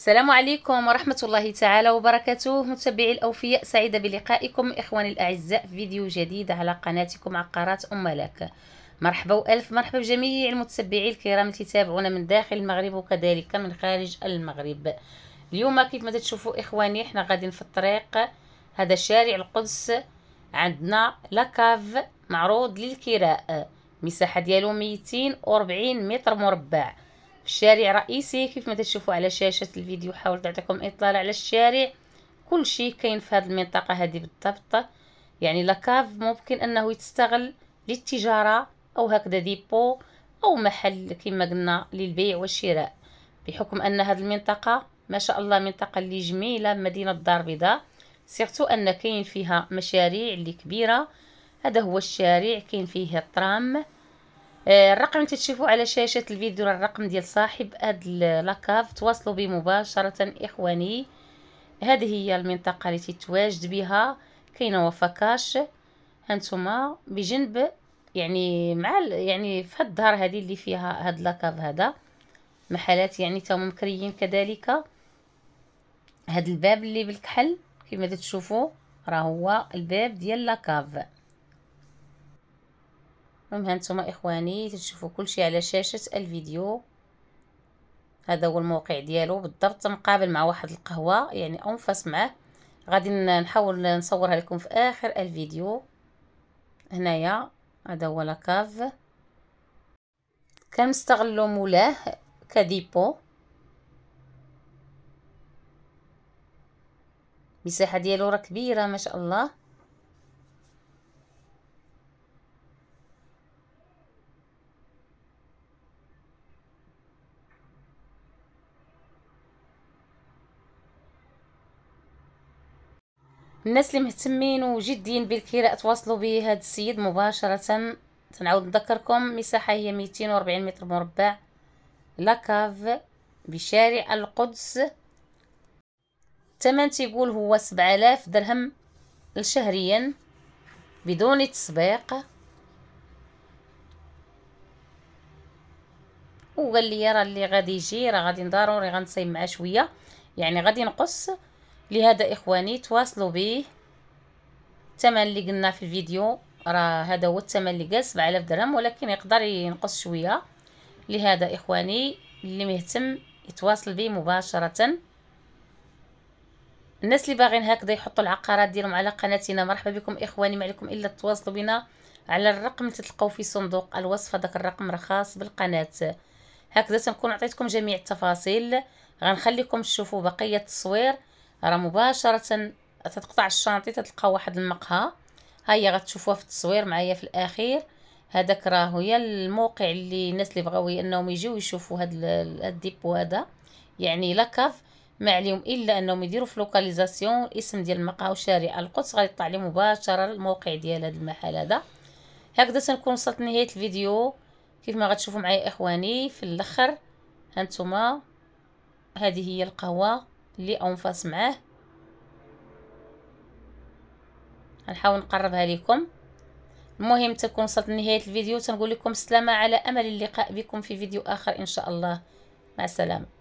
السلام عليكم ورحمة الله تعالى وبركاته متابعي الأوفياء سعيدة بلقائكم إخواني الأعزاء في فيديو جديد على قناتكم عقارات أم ملاك مرحبا وألف مرحبا بجميع المتابعي الكرام اللي تابعونا من داخل المغرب وكذلك من خارج المغرب اليوم كيف ما تشوفوا إخواني إحنا غاديين في الطريق هذا شارع القدس عندنا لاكاف معروض للكراء مساحة ديالو ميتين وربعين متر مربع الشارع رئيسي كيف ما تشوفوا على شاشة الفيديو حاولت نعطيكم إطلال على الشارع كل شيء كاين في هذه المنطقة هذه بالضبط يعني لاكاف ممكن أنه يتستغل للتجارة أو هكذا ديبو أو محل كما قلنا للبيع والشراء بحكم أن هذه المنطقة ما شاء الله منطقة اللي جميلة مدينة الدار البيضاء سيرتو أن كاين فيها مشاريع اللي كبيرة هذا هو الشارع كاين فيه الترام آه، الرقم اللي تشوفوا على شاشه الفيديو الرقم ديال صاحب هاد لاكاف تواصلوا به مباشره اخواني هذه هي المنطقه اللي تتواجد بها كاينه وفكاش هانتوما بجنب يعني مع يعني في هاد الدار هذه اللي فيها هاد لاكاف هذا محلات يعني تاهم مكريين كذلك هاد الباب اللي بالكحل كما تشوفوا راه هو الباب ديال لاكاف المهم هانتوما اخواني تشوفوا كلشي على شاشه الفيديو هذا هو الموقع ديالو بالضبط مقابل مع واحد القهوه يعني اونفاس معاه غادي نحاول نصورها لكم في اخر الفيديو هنايا هذا هو لاكاف كان مستغلو مولاه كديبو المساحه ديالو راه كبيره ما شاء الله الناس اللي مهتمين وجدين بالكراء تواصلوا بهذا السيد مباشرة تنعود نذكركم مساحة هي 240 متر مربع لاكاف بشارع القدس الثمن تيقول هو 7000 درهم شهريا بدون تسبيق وقال لي راه اللي غادي يجي راه غادي ضروري غنصيب معاه شويه يعني غادي نقص لهذا اخواني تواصلوا به الثمن اللي قلنا في الفيديو راه هذا هو الثمن اللي قال 7000 درهم ولكن يقدر ينقص شويه لهذا اخواني اللي مهتم يتواصل بي مباشره الناس اللي باغين هكذا يحطوا العقارات ديالهم على قناتنا مرحبا بكم اخواني ما عليكم الا تتواصلوا بنا على الرقم اللي تلقاو في صندوق الوصف هذاك الرقم رخاص بالقناه هكذا تنكون عطيتكم جميع التفاصيل غنخليكم تشوفوا بقيه التصوير راه مباشره تتقطع الشانطي تتلقى واحد المقهى هيا غتشوفوها في التصوير معايا في الاخير هذاك راه هو الموقع اللي الناس اللي بغاو انهم يجيو يشوفوا هاد الديبو هذا يعني لاكاف ما عليهم الا انهم يديروا في لوكاليزاسيون الاسم ديال المقهى وشارع القدس يطلع لي مباشره الموقع ديال هذا المحل هذا هكذا تنكون وصلت لنهايه الفيديو كيف ما غتشوفوا معايا اخواني في الاخر هانتوما هذه هي القهوه لي اونفاس معاه غنحاول نقربها لكم المهم تكون وصلت لنهايه الفيديو تنقول لكم السلامه على امل اللقاء بكم في فيديو اخر ان شاء الله مع السلامه